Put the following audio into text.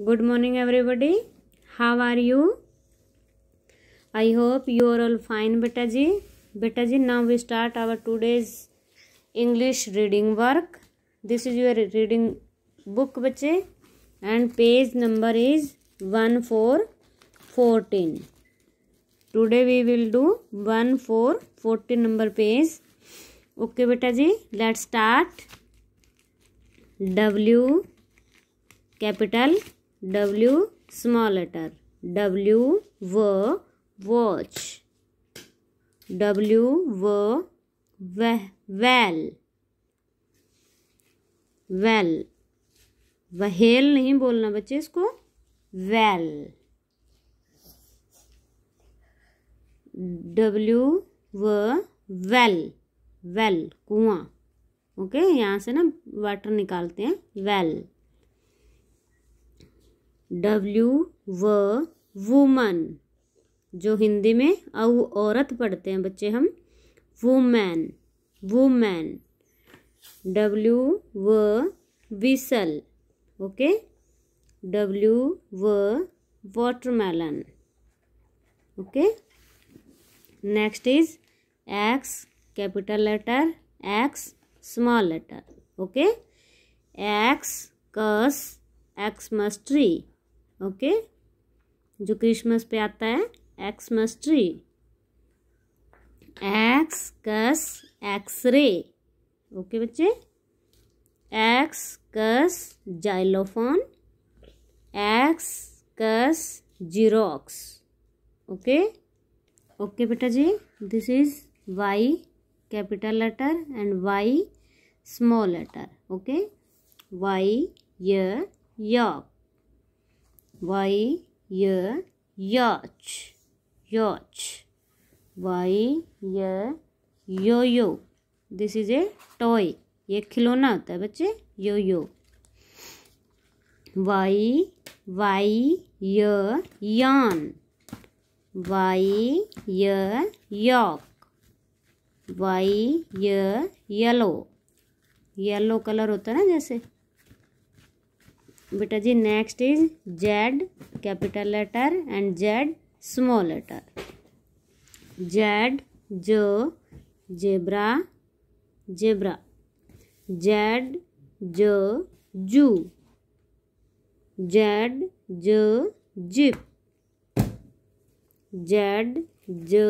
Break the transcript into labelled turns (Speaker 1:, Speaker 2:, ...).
Speaker 1: good morning everybody how are you i hope you are all fine beta ji beta ji now we start our today's english reading work this is your reading book bache and page number is 1414 today we will do 1414 number page okay beta ji let's start w capital W small letter W w watch W w well well whale नहीं बोलना बच्चे इसको well W व well well कुआं okay यहाँ से ना water निकालते हैं वेल डब्ल्यू व वुमन जो हिंदी में अव औरत पढ़ते हैं बच्चे हम वुमैन वुमैन डब्ल्यू व विसल ओके डब्ल्यू व watermelon okay next is X capital letter X small letter okay X कस एक्स मस्ट्री ओके जो क्रिसमस पे आता है एक्समस ट्री एक्स कस एक्सरे ओके बच्चे एक्स कस जाइलोफोन एक्स कस जीरोक्स ओके ओके बेटा जी this is Y capital letter and Y small letter okay Y yak Y Y yaç yaç Y Y yo yo this is a toy ये खिलौना होता है बच्चे यो यो वाई वाई य यान वाई य यॉक वाई य येलो येलो कलर होता है ना जैसे बेटा जी next is Z capital letter and Z small letter Z जो जेब्रा जेब्रा जेड जो जू जेड जो जिप जेड जो